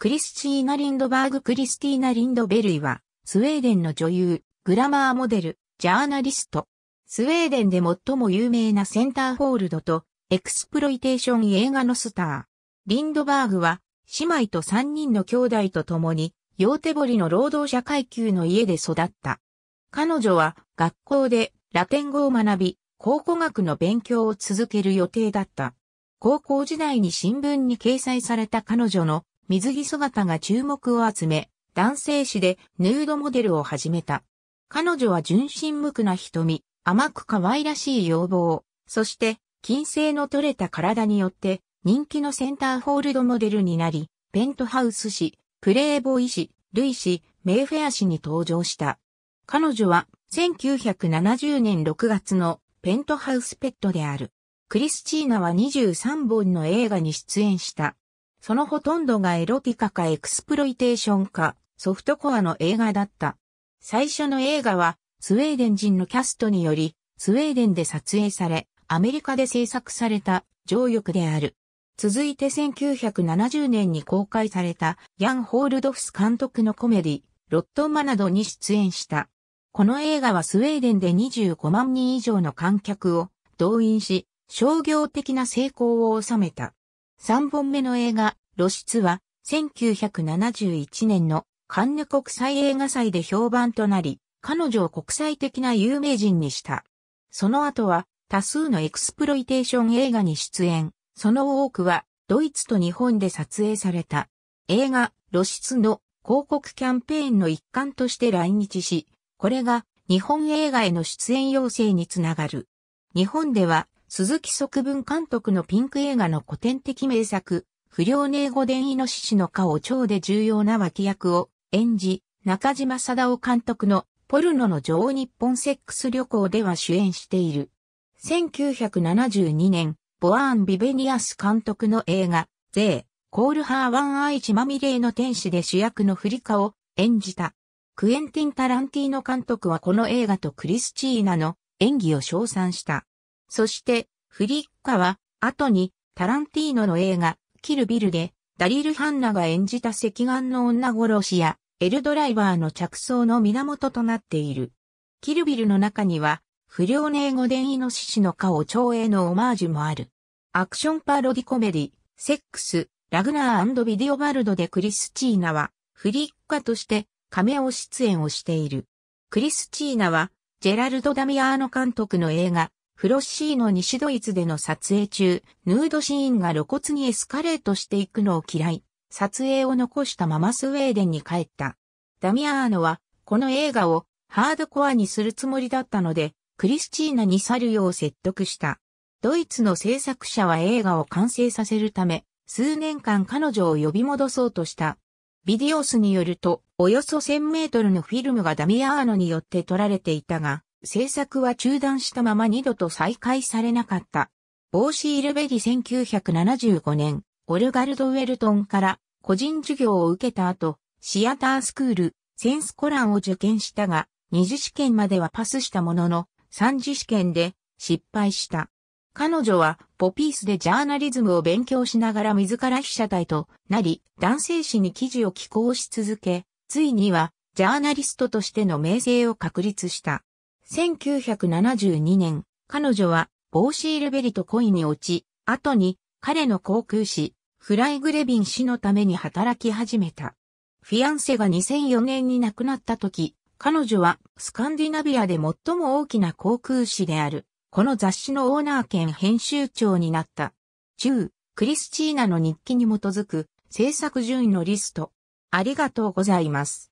クリスチーナ・リンドバーグ・クリスティーナ・リンドベルイは、スウェーデンの女優、グラマーモデル、ジャーナリスト。スウェーデンで最も有名なセンターホールドと、エクスプロイテーション映画のスター。リンドバーグは、姉妹と3人の兄弟と共に、ヨボリの労働者階級の家で育った。彼女は、学校でラテン語を学び、考古学の勉強を続ける予定だった。高校時代に新聞に掲載された彼女の水着姿が注目を集め、男性誌でヌードモデルを始めた。彼女は純真無垢な瞳、甘く可愛らしい要望、そして、金星の取れた体によって、人気のセンターホールドモデルになり、ペントハウス誌、プレイボーイ誌、類誌、メイフェア誌に登場した。彼女は、1970年6月のペントハウスペットである。クリスチーナは23本の映画に出演した。そのほとんどがエロティカかエクスプロイテーションかソフトコアの映画だった。最初の映画はスウェーデン人のキャストによりスウェーデンで撮影されアメリカで制作された情欲である。続いて1970年に公開されたヤン・ホールドフス監督のコメディ、ロットマなどに出演した。この映画はスウェーデンで25万人以上の観客を動員し、商業的な成功を収めた。3本目の映画、露出は、1971年のカンヌ国際映画祭で評判となり、彼女を国際的な有名人にした。その後は、多数のエクスプロイテーション映画に出演、その多くは、ドイツと日本で撮影された。映画、露出の広告キャンペーンの一環として来日し、これが日本映画への出演要請につながる。日本では鈴木側文監督のピンク映画の古典的名作、不良英語伝イノシシの顔超で重要な脇役を演じ、中島貞夫監督のポルノの女王日本セックス旅行では主演している。1972年、ボアーン・ビベニアス監督の映画、ゼー、コールハーワン・アイチ・マミレーの天使で主役のフリカを演じた。クエンティン・タランティーノ監督はこの映画とクリスチーナの演技を称賛した。そして、フリッカは、後に、タランティーノの映画、キルビルで、ダリル・ハンナが演じた赤眼の女殺しや、エルドライバーの着想の源となっている。キルビルの中には、不良名語伝イノシシの顔超英のオマージュもある。アクションパロディコメディ、セックス、ラグナービデオバルドでクリスチーナは、フリッカとして、名を出演をしている。クリスチーナは、ジェラルド・ダミアーノ監督の映画、フロッシーの西ドイツでの撮影中、ヌードシーンが露骨にエスカレートしていくのを嫌い、撮影を残したままスウェーデンに帰った。ダミアーノは、この映画をハードコアにするつもりだったので、クリスチーナに去るよう説得した。ドイツの制作者は映画を完成させるため、数年間彼女を呼び戻そうとした。ビデオスによると、およそ1000メートルのフィルムがダミアーノによって撮られていたが、制作は中断したまま二度と再開されなかった。ボーシー・ルベリ1975年、オルガルド・ウェルトンから個人授業を受けた後、シアタースクール、センスコランを受験したが、二次試験まではパスしたものの、三次試験で失敗した。彼女はポピースでジャーナリズムを勉強しながら自ら被写体となり、男性誌に記事を寄稿し続け、ついにはジャーナリストとしての名声を確立した。1972年、彼女はボーシールベリと恋に落ち、後に彼の航空士、フライグレビン氏のために働き始めた。フィアンセが2004年に亡くなった時、彼女はスカンディナビアで最も大きな航空士である、この雑誌のオーナー兼編集長になった。中、クリスチーナの日記に基づく制作順位のリスト。ありがとうございます。